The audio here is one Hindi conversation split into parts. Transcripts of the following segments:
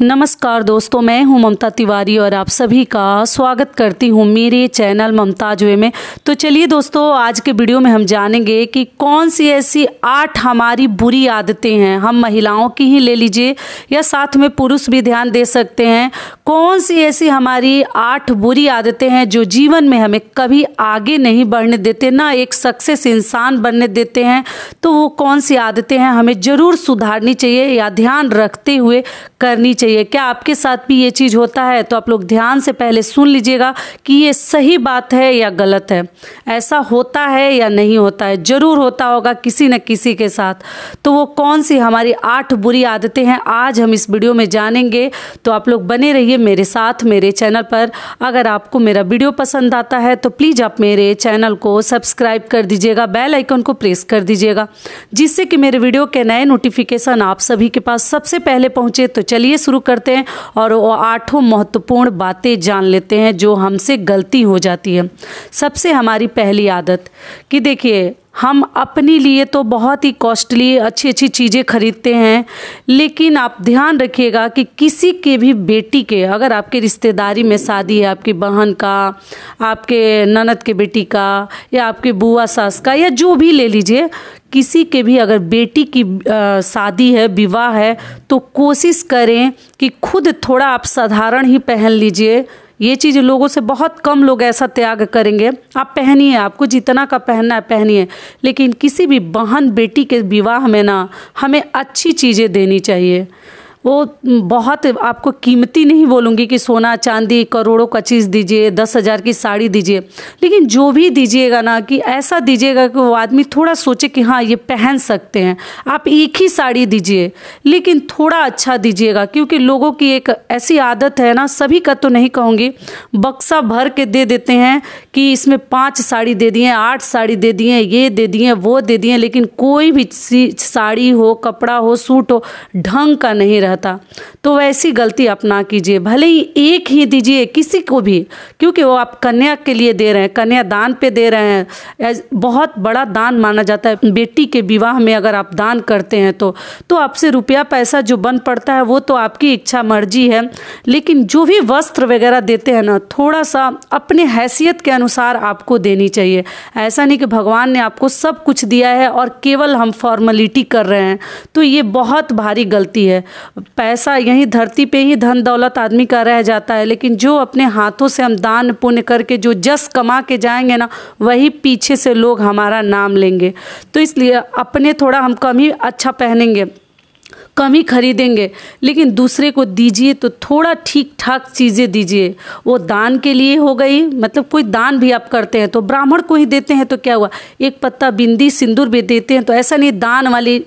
नमस्कार दोस्तों मैं हूं ममता तिवारी और आप सभी का स्वागत करती हूं मेरे चैनल ममताज वे में तो चलिए दोस्तों आज के वीडियो में हम जानेंगे कि कौन सी ऐसी आठ हमारी बुरी आदतें हैं हम महिलाओं की ही ले लीजिए या साथ में पुरुष भी ध्यान दे सकते हैं कौन सी ऐसी हमारी आठ बुरी आदतें हैं जो जीवन में हमें कभी आगे नहीं बढ़ने देते ना एक सक्सेस इंसान बनने देते हैं तो वो कौन सी आदतें हैं हमें ज़रूर सुधारनी चाहिए या ध्यान रखते हुए करनी चाहिए चाहिए क्या आपके साथ भी ये चीज़ होता है तो आप लोग ध्यान से पहले सुन लीजिएगा कि ये सही बात है या गलत है ऐसा होता है या नहीं होता है ज़रूर होता होगा किसी न किसी के साथ तो वो कौन सी हमारी आठ बुरी आदतें हैं आज हम इस वीडियो में जानेंगे तो आप लोग बने रहिए मेरे साथ मेरे चैनल पर अगर आपको मेरा वीडियो पसंद आता है तो प्लीज़ आप मेरे चैनल को सब्सक्राइब कर दीजिएगा बेल आइकन को प्रेस कर दीजिएगा जिससे कि मेरे वीडियो के नए नोटिफिकेशन आप सभी के पास सबसे पहले पहुँचे तो चलिए शुरू शुरू करते हैं और वो आठों महत्वपूर्ण बातें जान लेते हैं जो हमसे गलती हो जाती है सबसे हमारी पहली आदत कि देखिए हम अपने लिए तो बहुत ही कॉस्टली अच्छी अच्छी चीज़ें खरीदते हैं लेकिन आप ध्यान रखिएगा कि किसी के भी बेटी के अगर आपके रिश्तेदारी में शादी है आपकी बहन का आपके ननद के बेटी का या आपके बुआ सास का या जो भी ले लीजिए किसी के भी अगर बेटी की शादी है विवाह है तो कोशिश करें कि खुद थोड़ा आप साधारण ही पहन लीजिए ये चीज़ लोगों से बहुत कम लोग ऐसा त्याग करेंगे आप पहनिए आपको जितना का पहनना है पहनिए लेकिन किसी भी बहन बेटी के विवाह में ना हमें अच्छी चीज़ें देनी चाहिए वो बहुत आपको कीमती नहीं बोलूँगी कि सोना चांदी करोड़ों का चीज़ दीजिए दस हज़ार की साड़ी दीजिए लेकिन जो भी दीजिएगा ना कि ऐसा दीजिएगा कि वो आदमी थोड़ा सोचे कि हाँ ये पहन सकते हैं आप एक ही साड़ी दीजिए लेकिन थोड़ा अच्छा दीजिएगा क्योंकि लोगों की एक ऐसी आदत है ना सभी का तो नहीं कहूँगी बक्सा भर के दे देते हैं कि इसमें पाँच साड़ी दे दिए आठ साड़ी दे दिए ये दे दिए वो दे दिए लेकिन कोई भी साड़ी हो कपड़ा हो सूट हो ढंग का नहीं रहता गया था तो वैसी गलती आप ना कीजिए भले ही एक ही दीजिए किसी को भी क्योंकि वो आप कन्या के लिए दे रहे हैं कन्या दान पे दे रहे हैं बहुत बड़ा दान माना जाता है बेटी के विवाह में अगर आप दान करते हैं तो तो आपसे रुपया पैसा जो बन पड़ता है वो तो आपकी इच्छा मर्जी है लेकिन जो भी वस्त्र वगैरह देते हैं ना थोड़ा सा अपने हैसियत के अनुसार आपको देनी चाहिए ऐसा नहीं कि भगवान ने आपको सब कुछ दिया है और केवल हम फॉर्मेलिटी कर रहे हैं तो ये बहुत भारी गलती है पैसा यहीं धरती पे ही धन दौलत आदमी का रह जाता है लेकिन जो अपने हाथों से हम दान पुण्य करके जो जस कमा के जाएंगे ना वही पीछे से लोग हमारा नाम लेंगे तो इसलिए अपने थोड़ा हम कम ही अच्छा पहनेंगे कम ही खरीदेंगे लेकिन दूसरे को दीजिए तो थोड़ा ठीक ठाक चीज़ें दीजिए वो दान के लिए हो गई मतलब कोई दान भी आप करते हैं तो ब्राह्मण को ही देते हैं तो क्या हुआ एक पत्ता बिंदी सिंदूर भी देते हैं तो ऐसा नहीं दान वाली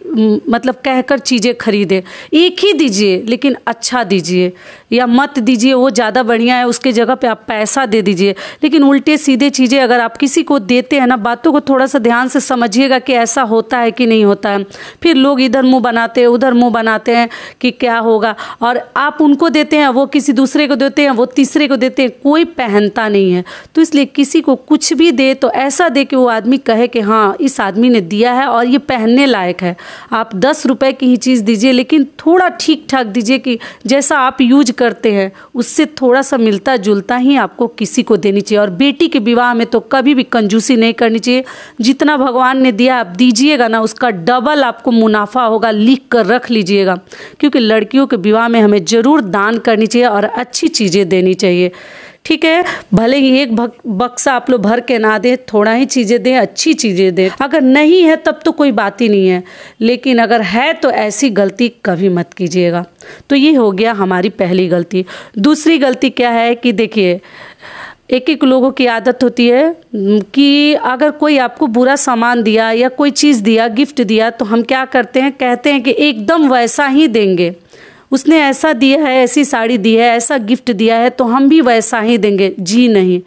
मतलब कहकर चीज़ें खरीदे एक ही दीजिए लेकिन अच्छा दीजिए या मत दीजिए वो ज़्यादा बढ़िया है उसके जगह पे आप पैसा दे दीजिए लेकिन उल्टे सीधे चीज़ें अगर आप किसी को देते हैं ना बातों को थोड़ा सा ध्यान से समझिएगा कि ऐसा होता है कि नहीं होता है फिर लोग इधर मुँह बनाते हैं उधर मुँह बनाते हैं कि क्या होगा और आप उनको देते हैं वो किसी दूसरे को देते हैं वो तीसरे को देते हैं कोई पहनता नहीं है तो इसलिए किसी को कुछ भी दे तो ऐसा दे कि वो आदमी कहे कि हाँ इस आदमी ने दिया है और ये पहनने लायक है आप दस रुपये की ही चीज़ दीजिए लेकिन थोड़ा ठीक ठाक दीजिए कि जैसा आप यूज करते हैं उससे थोड़ा सा मिलता जुलता ही आपको किसी को देनी चाहिए और बेटी के विवाह में तो कभी भी कंजूसी नहीं करनी चाहिए जितना भगवान ने दिया आप दीजिएगा ना उसका डबल आपको मुनाफा होगा लिख कर रख लीजिएगा क्योंकि लड़कियों के विवाह में हमें ज़रूर दान करनी चाहिए और अच्छी चीज़ें देनी चाहिए ठीक है भले ही एक बक्सा आप लोग भर के ना दें थोड़ा ही चीज़ें दें अच्छी चीज़ें दें अगर नहीं है तब तो कोई बात ही नहीं है लेकिन अगर है तो ऐसी गलती कभी मत कीजिएगा तो ये हो गया हमारी पहली गलती दूसरी गलती क्या है कि देखिए एक एक लोगों की आदत होती है कि अगर कोई आपको बुरा सामान दिया या कोई चीज़ दिया गिफ्ट दिया तो हम क्या करते हैं कहते हैं कि एकदम वैसा ही देंगे उसने ऐसा दिया है ऐसी साड़ी दी है ऐसा गिफ्ट दिया है तो हम भी वैसा ही देंगे जी नहीं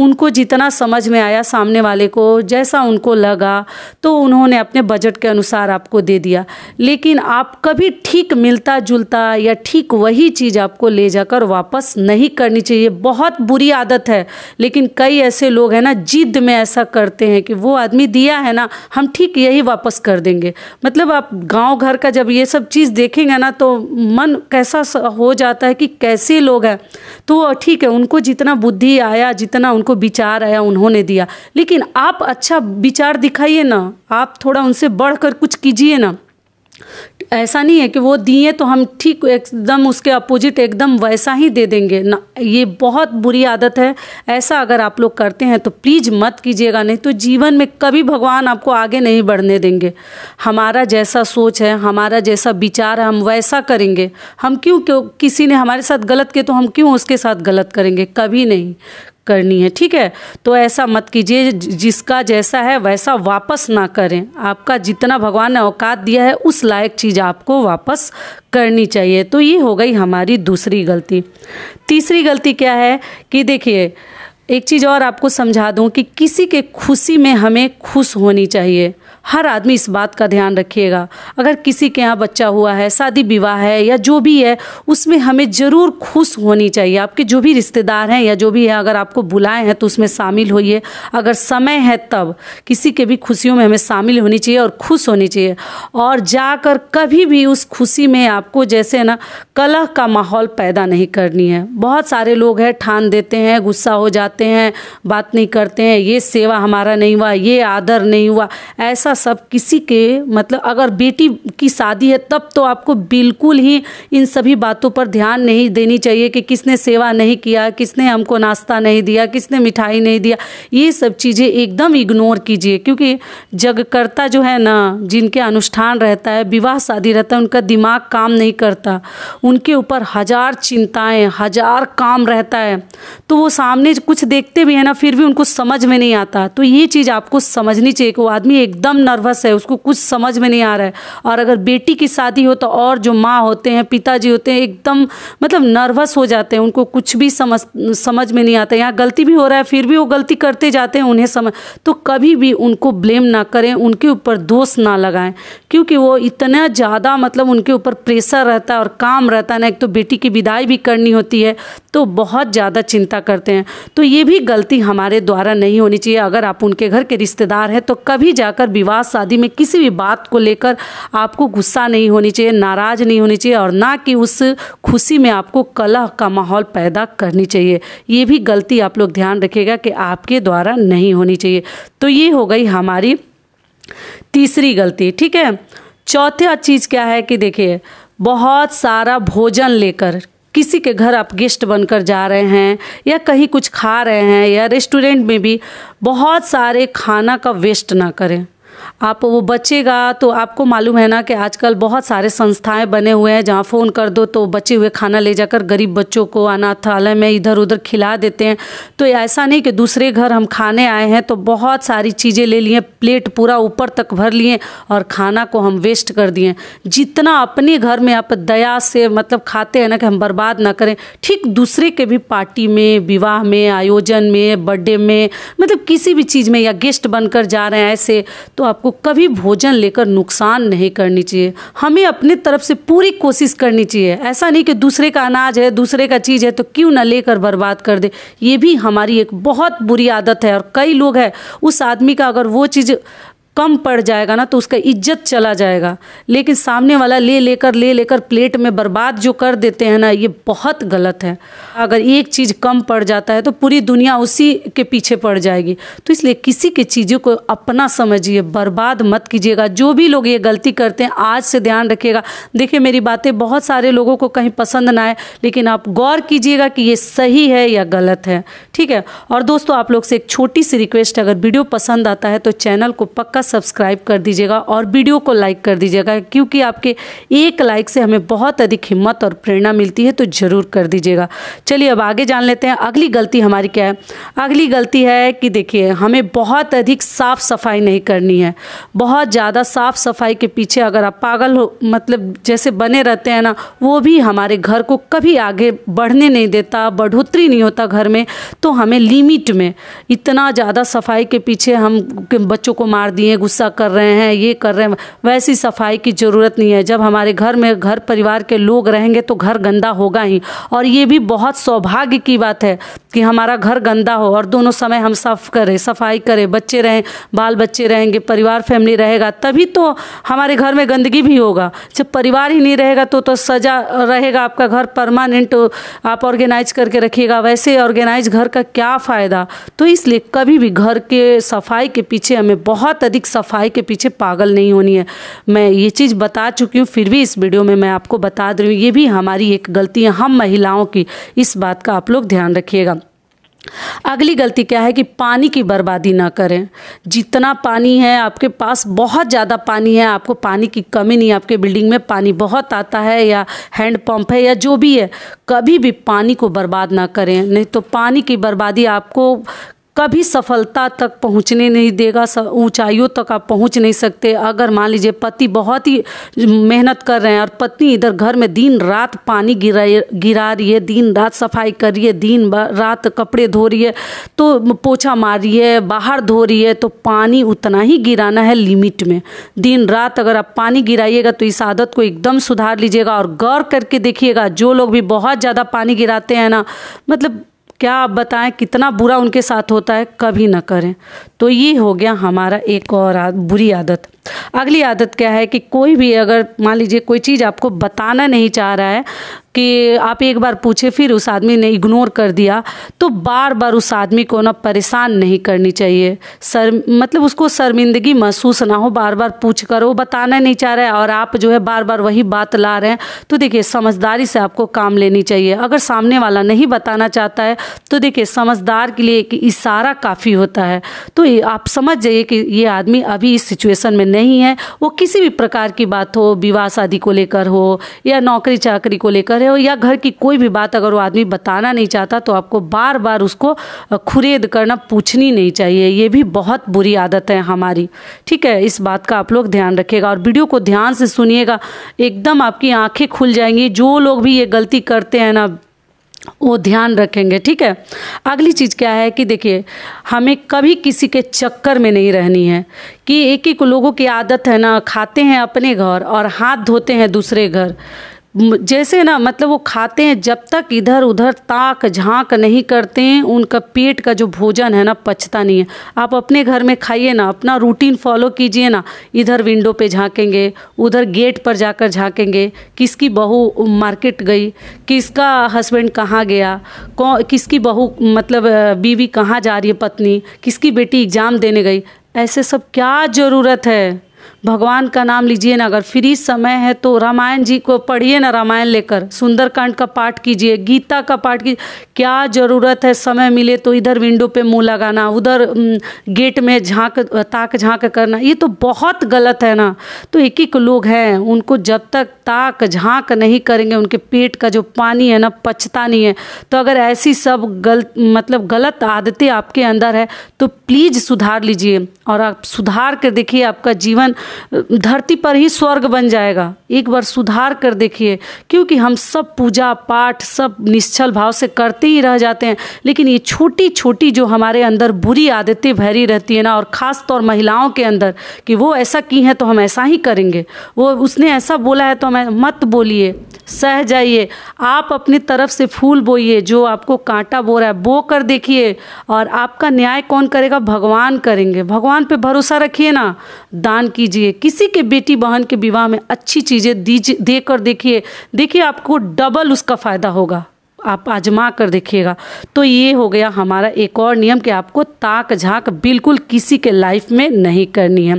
उनको जितना समझ में आया सामने वाले को जैसा उनको लगा तो उन्होंने अपने बजट के अनुसार आपको दे दिया लेकिन आप कभी ठीक मिलता जुलता या ठीक वही चीज़ आपको ले जाकर वापस नहीं करनी चाहिए बहुत बुरी आदत है लेकिन कई ऐसे लोग हैं ना जिद में ऐसा करते हैं कि वो आदमी दिया है ना हम ठीक यही वापस कर देंगे मतलब आप गाँव घर का जब ये सब चीज़ देखेंगे ना तो मन कैसा हो जाता है कि कैसे लोग हैं तो ठीक है उनको जितना बुद्धि आया जितना उनको विचार आया उन्होंने दिया लेकिन आप अच्छा विचार दिखाइए ना आप थोड़ा उनसे बढ़कर कुछ कीजिए ना ऐसा नहीं है कि वो दिए तो हम ठीक एकदम उसके अपोजिट एकदम वैसा ही दे देंगे ना ये बहुत बुरी आदत है ऐसा अगर आप लोग करते हैं तो प्लीज़ मत कीजिएगा नहीं तो जीवन में कभी भगवान आपको आगे नहीं बढ़ने देंगे हमारा जैसा सोच है हमारा जैसा विचार है हम वैसा करेंगे हम क्यों क्यों किसी ने हमारे साथ गलत किए तो हम क्यों उसके साथ गलत करेंगे कभी नहीं करनी है ठीक है तो ऐसा मत कीजिए जिसका जैसा है वैसा वापस ना करें आपका जितना भगवान ने औकात दिया है उस लायक चीज़ आपको वापस करनी चाहिए तो ये हो गई हमारी दूसरी गलती तीसरी गलती क्या है कि देखिए एक चीज़ और आपको समझा दूँ कि किसी के खुशी में हमें खुश होनी चाहिए हर आदमी इस बात का ध्यान रखिएगा अगर किसी के यहाँ बच्चा हुआ है शादी विवाह है या जो भी है उसमें हमें ज़रूर खुश होनी चाहिए आपके जो भी रिश्तेदार हैं या जो भी है अगर आपको बुलाए हैं तो उसमें शामिल होइए अगर समय है तब किसी के भी खुशियों में हमें शामिल होनी चाहिए और खुश होनी चाहिए और जाकर कभी भी उस खुशी में आपको जैसे ना कलह का माहौल पैदा नहीं करनी है बहुत सारे लोग हैं ठान देते हैं गुस्सा हो जाते हैं बात नहीं करते हैं ये सेवा हमारा नहीं हुआ ये आदर नहीं हुआ ऐसा ऐसा सब किसी के मतलब अगर बेटी की शादी है तब तो आपको बिल्कुल ही इन सभी बातों पर ध्यान नहीं देनी चाहिए कि किसने सेवा नहीं किया किसने हमको नाश्ता नहीं दिया किसने मिठाई नहीं दिया ये सब चीज़ें एकदम इग्नोर कीजिए क्योंकि जगकर्ता जो है ना जिनके अनुष्ठान रहता है विवाह शादी रहता है उनका दिमाग काम नहीं करता उनके ऊपर हज़ार चिंताएं हज़ार काम रहता है तो वो सामने कुछ देखते भी हैं ना फिर भी उनको समझ में नहीं आता तो ये चीज़ आपको समझनी चाहिए कि वो आदमी एकदम नर्वस है उसको कुछ समझ में नहीं आ रहा है और अगर बेटी की शादी हो तो और जो माँ होते हैं पिताजी होते हैं एकदम मतलब नर्वस हो जाते हैं उनको कुछ भी समझ समझ में नहीं आता यहाँ गलती भी हो रहा है फिर भी वो गलती करते जाते हैं उन्हें समझ तो कभी भी उनको ब्लेम ना करें उनके ऊपर दोष ना लगाएं क्योंकि वो इतना ज़्यादा मतलब उनके ऊपर प्रेशर रहता है और काम रहता है ना एक तो बेटी की विदाई भी करनी होती है तो बहुत ज़्यादा चिंता करते हैं तो ये भी गलती हमारे द्वारा नहीं होनी चाहिए अगर आप उनके घर के रिश्तेदार हैं तो कभी जाकर विवाह विवाह शादी में किसी भी बात को लेकर आपको गुस्सा नहीं होनी चाहिए नाराज़ नहीं होनी चाहिए और ना कि उस खुशी में आपको कलह का माहौल पैदा करनी चाहिए ये भी गलती आप लोग ध्यान रखिएगा कि आपके द्वारा नहीं होनी चाहिए तो ये हो गई हमारी तीसरी गलती ठीक है चौथा चीज़ क्या है कि देखिए बहुत सारा भोजन लेकर किसी के घर आप गेस्ट बनकर जा रहे हैं या कहीं कुछ खा रहे हैं या रेस्टोरेंट में भी बहुत सारे खाना का वेस्ट ना करें आप वो बचेगा तो आपको मालूम है ना कि आजकल बहुत सारे संस्थाएं बने हुए हैं जहाँ फ़ोन कर दो तो बचे हुए खाना ले जाकर गरीब बच्चों को अनाथालय में इधर उधर खिला देते हैं तो ऐसा नहीं कि दूसरे घर हम खाने आए हैं तो बहुत सारी चीज़ें ले लिए प्लेट पूरा ऊपर तक भर लिए और खाना को हम वेस्ट कर दिए जितना अपने घर में आप दया से मतलब खाते हैं ना कि हम बर्बाद ना करें ठीक दूसरे के भी पार्टी में विवाह में आयोजन में बर्थडे में मतलब किसी भी चीज़ में या गेस्ट बनकर जा रहे हैं ऐसे तो आपको कभी भोजन लेकर नुकसान नहीं करनी चाहिए हमें अपने तरफ से पूरी कोशिश करनी चाहिए ऐसा नहीं कि दूसरे का अनाज है दूसरे का चीज़ है तो क्यों ना लेकर बर्बाद कर दे ये भी हमारी एक बहुत बुरी आदत है और कई लोग हैं उस आदमी का अगर वो चीज़ कम पड़ जाएगा ना तो उसका इज्जत चला जाएगा लेकिन सामने वाला ले लेकर ले लेकर प्लेट में बर्बाद जो कर देते हैं ना ये बहुत गलत है अगर एक चीज़ कम पड़ जाता है तो पूरी दुनिया उसी के पीछे पड़ जाएगी तो इसलिए किसी की चीज़ों को अपना समझिए बर्बाद मत कीजिएगा जो भी लोग ये गलती करते हैं आज से ध्यान रखिएगा देखिए मेरी बातें बहुत सारे लोगों को कहीं पसंद ना आए लेकिन आप गौर कीजिएगा कि ये सही है या गलत है ठीक है और दोस्तों आप लोग से एक छोटी सी रिक्वेस्ट अगर वीडियो पसंद आता है तो चैनल को पक्का का सब्सक्राइब कर दीजिएगा और वीडियो को लाइक कर दीजिएगा क्योंकि आपके एक लाइक से हमें बहुत अधिक हिम्मत और प्रेरणा मिलती है तो ज़रूर कर दीजिएगा चलिए अब आगे जान लेते हैं अगली गलती हमारी क्या है अगली गलती है कि देखिए हमें बहुत अधिक साफ़ सफाई नहीं करनी है बहुत ज़्यादा साफ़ सफाई के पीछे अगर आप पागल हो मतलब जैसे बने रहते हैं ना वो भी हमारे घर को कभी आगे बढ़ने नहीं देता बढ़ोतरी नहीं होता घर में तो हमें लिमिट में इतना ज़्यादा सफाई के पीछे हम बच्चों को मार दिए हैं गुस्सा कर रहे हैं ये कर रहे हैं वैसी सफाई की ज़रूरत नहीं है जब हमारे घर में घर परिवार के लोग रहेंगे तो घर गंदा होगा ही और ये भी बहुत सौभाग्य की बात है कि हमारा घर गंदा हो और दोनों समय हम साफ करें सफाई करें बच्चे रहें बाल बच्चे रहेंगे परिवार फैमिली रहेगा तभी तो हमारे घर में गंदगी भी होगा जब परिवार ही नहीं रहेगा तो तो सजा रहेगा आपका घर परमानेंट आप ऑर्गेनाइज करके रखिएगा वैसे ऑर्गेनाइज घर का क्या फ़ायदा तो इसलिए कभी भी घर के सफाई के पीछे हमें बहुत अधिक एक सफाई के पीछे पागल नहीं होनी है मैं ये चीज़ बता चुकी हूँ फिर भी इस वीडियो में मैं आपको बता दे रही हूँ ये भी हमारी एक गलती है हम महिलाओं की इस बात का आप लोग ध्यान रखिएगा अगली गलती क्या है कि पानी की बर्बादी ना करें जितना पानी है आपके पास बहुत ज़्यादा पानी है आपको पानी की कमी नहीं आपके बिल्डिंग में पानी बहुत आता है या हैंड पंप है या जो भी है कभी भी पानी को बर्बाद ना करें नहीं तो पानी की बर्बादी आपको कभी सफलता तक पहुंचने नहीं देगा ऊंचाइयों तक आप पहुंच नहीं सकते अगर मान लीजिए पति बहुत ही मेहनत कर रहे हैं और पत्नी इधर घर में दिन रात पानी गिरा गिरा रही है दिन रात सफाई कर रही है दिन रात कपड़े धो रही है तो पोछा मार रही है बाहर धो रही है तो पानी उतना ही गिराना है लिमिट में दिन रात अगर आप पानी गिराइएगा तो इस आदत को एकदम सुधार लीजिएगा और गौर करके देखिएगा जो लोग भी बहुत ज़्यादा पानी गिराते हैं ना मतलब क्या आप बताएं कितना बुरा उनके साथ होता है कभी ना करें तो ये हो गया हमारा एक और बुरी आदत अगली आदत क्या है कि कोई भी अगर मान लीजिए कोई चीज़ आपको बताना नहीं चाह रहा है कि आप एक बार पूछे फिर उस आदमी ने इग्नोर कर दिया तो बार बार उस आदमी को ना परेशान नहीं करनी चाहिए सर मतलब उसको शर्मिंदगी महसूस ना हो बार बार पूछ कर वो बताना नहीं चाह रहा है और आप जो है बार बार वही बात ला रहे हैं तो देखिए समझदारी से आपको काम लेनी चाहिए अगर सामने वाला नहीं बताना चाहता है तो देखिए समझदार के लिए एक इशारा काफ़ी होता है तो आप समझ जाइए कि ये आदमी अभी इस सिचुएसन में नहीं है वो किसी भी प्रकार की बात हो विवाह शादी को लेकर हो या नौकरी चाकरी को लेकर हो या घर की कोई भी बात अगर वो आदमी बताना नहीं चाहता तो आपको बार बार उसको खुरेद करना पूछनी नहीं चाहिए ये भी बहुत बुरी आदत है हमारी ठीक है इस बात का आप लोग ध्यान रखिएगा और वीडियो को ध्यान से सुनिएगा एकदम आपकी आंखें खुल जाएंगी जो लोग भी ये गलती करते हैं ना वो ध्यान रखेंगे ठीक है अगली चीज़ क्या है कि देखिए हमें कभी किसी के चक्कर में नहीं रहनी है कि एक एक लोगों की आदत है ना खाते हैं अपने घर और हाथ धोते हैं दूसरे घर जैसे ना मतलब वो खाते हैं जब तक इधर उधर ताक झांक नहीं करते हैं उनका पेट का जो भोजन है ना पचता नहीं है आप अपने घर में खाइए ना अपना रूटीन फॉलो कीजिए ना इधर विंडो पे झांकेंगे उधर गेट पर जाकर झांकेंगे किसकी बहू मार्केट गई किसका हस्बैंड कहाँ गया कौन किसकी बहू मतलब बीवी कहाँ जा रही है पत्नी किसकी बेटी एग्ज़ाम देने गई ऐसे सब क्या ज़रूरत है भगवान का नाम लीजिए ना अगर फ्री समय है तो रामायण जी को पढ़िए ना रामायण लेकर सुंदरकांड का पाठ कीजिए गीता का पाठ कीजिए क्या ज़रूरत है समय मिले तो इधर विंडो पे मुंह लगाना उधर गेट में झांक ताक झांक करना ये तो बहुत गलत है ना तो एक एक लोग हैं उनको जब तक ताक झांक नहीं करेंगे उनके पेट का जो पानी है ना पचता नहीं है तो अगर ऐसी सब गलत मतलब गलत आदतें आपके अंदर है तो प्लीज़ सुधार लीजिए और आप सुधार कर देखिए आपका जीवन धरती पर ही स्वर्ग बन जाएगा एक बार सुधार कर देखिए क्योंकि हम सब पूजा पाठ सब निश्चल भाव से करते ही रह जाते हैं लेकिन ये छोटी छोटी जो हमारे अंदर बुरी आदतें भरी रहती है ना और ख़ास तौर महिलाओं के अंदर कि वो ऐसा की हैं तो हम ऐसा ही करेंगे वो उसने ऐसा बोला है तो हम मत बोलिए सह जाइए आप अपनी तरफ से फूल बोइए जो आपको कांटा बो रहा है बो कर देखिए और आपका न्याय कौन करेगा भगवान करेंगे भगवान पे भरोसा रखिए ना दान कीजिए दीजिए किसी के बेटी बहन के विवाह में अच्छी चीज़ें दीजिए देकर देखिए देखिए आपको डबल उसका फ़ायदा होगा आप आजमा कर देखिएगा तो ये हो गया हमारा एक और नियम कि आपको ताक झाक बिल्कुल किसी के लाइफ में नहीं करनी है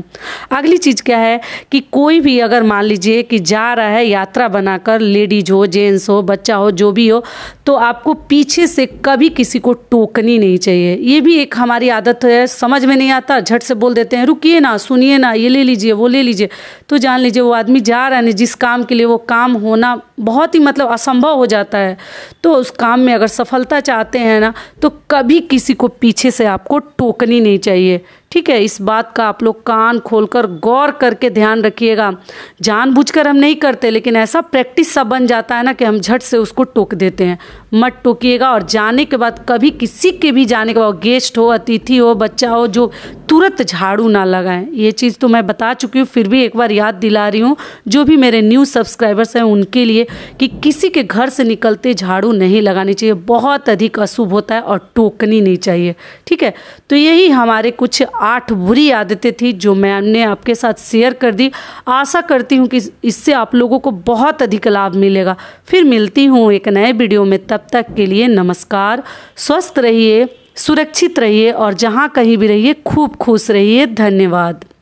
अगली चीज़ क्या है कि कोई भी अगर मान लीजिए कि जा रहा है यात्रा बनाकर लेडीज हो जेंट्स हो बच्चा हो जो भी हो तो आपको पीछे से कभी किसी को टोकनी नहीं चाहिए ये भी एक हमारी आदत है समझ में नहीं आता झट से बोल देते हैं रुकिए ना सुनिए ना ये ले लीजिए वो ले लीजिए तो जान लीजिए वो आदमी जा रहा है जिस काम के लिए वो काम होना बहुत ही मतलब असंभव हो जाता है तो उस काम में अगर सफलता चाहते हैं ना तो कभी किसी को पीछे से आपको टोकनी नहीं चाहिए ठीक है इस बात का आप लोग कान खोलकर गौर करके ध्यान रखिएगा जानबूझकर हम नहीं करते लेकिन ऐसा प्रैक्टिस सा बन जाता है ना कि हम झट से उसको टोक देते हैं मत टोकिएगा और जाने के बाद कभी किसी के भी जाने के बाद गेस्ट हो अतिथि हो बच्चा हो जो तुरंत झाड़ू ना लगाएं ये चीज़ तो मैं बता चुकी हूँ फिर भी एक बार याद दिला रही हूँ जो भी मेरे न्यू सब्सक्राइबर्स हैं उनके लिए कि किसी के घर से निकलते झाड़ू नहीं लगानी चाहिए बहुत अधिक अशुभ होता है और टोकनी नहीं चाहिए ठीक है तो यही हमारे कुछ आठ बुरी आदतें थी जो मैंने आपके साथ शेयर कर दी आशा करती हूँ कि इससे आप लोगों को बहुत अधिक लाभ मिलेगा फिर मिलती हूँ एक नए वीडियो में तब तक के लिए नमस्कार स्वस्थ रहिए सुरक्षित रहिए और जहाँ कहीं भी रहिए खूब खुश रहिए धन्यवाद